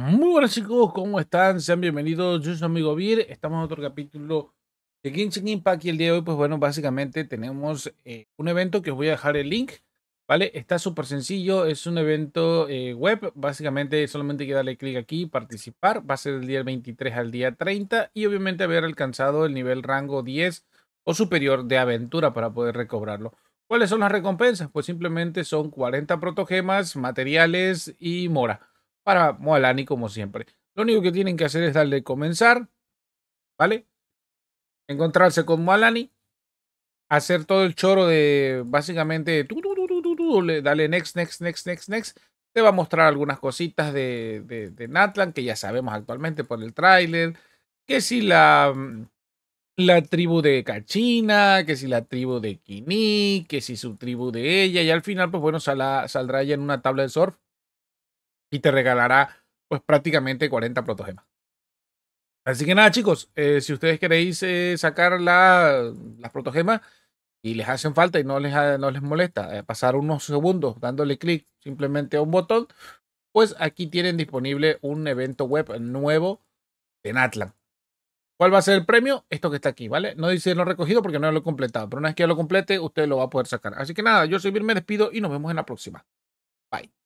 Muy buenas chicos, ¿cómo están? Sean bienvenidos, yo soy amigo Vir, estamos en otro capítulo de Genshin Impact y el día de hoy, pues bueno, básicamente tenemos eh, un evento que os voy a dejar el link, ¿vale? Está súper sencillo, es un evento eh, web, básicamente solamente hay que darle clic aquí, participar, va a ser del día 23 al día 30 y obviamente haber alcanzado el nivel rango 10 o superior de aventura para poder recobrarlo. ¿Cuáles son las recompensas? Pues simplemente son 40 protogemas, materiales y mora para Moalani, como siempre. Lo único que tienen que hacer es darle comenzar, ¿vale? Encontrarse con Moalani, hacer todo el choro de básicamente dale next, next, next, next, next. Te va a mostrar algunas cositas de, de, Natlan que ya sabemos actualmente por el tráiler. Que si la, mm, la tribu de Cachina, que si la tribu de Kini, que si su tribu de ella. Y al final, pues bueno, saldrá ya en una tabla de surf y te regalará pues prácticamente 40 protogemas. Así que nada chicos, eh, si ustedes queréis eh, sacar las protogemas y les hacen falta y no les, no les molesta eh, pasar unos segundos dándole clic simplemente a un botón, pues aquí tienen disponible un evento web nuevo en Atlan. ¿Cuál va a ser el premio? Esto que está aquí, ¿vale? No dice no recogido porque no lo he completado, pero una vez que lo complete, usted lo va a poder sacar. Así que nada, yo soy Vir, me despido y nos vemos en la próxima. Bye.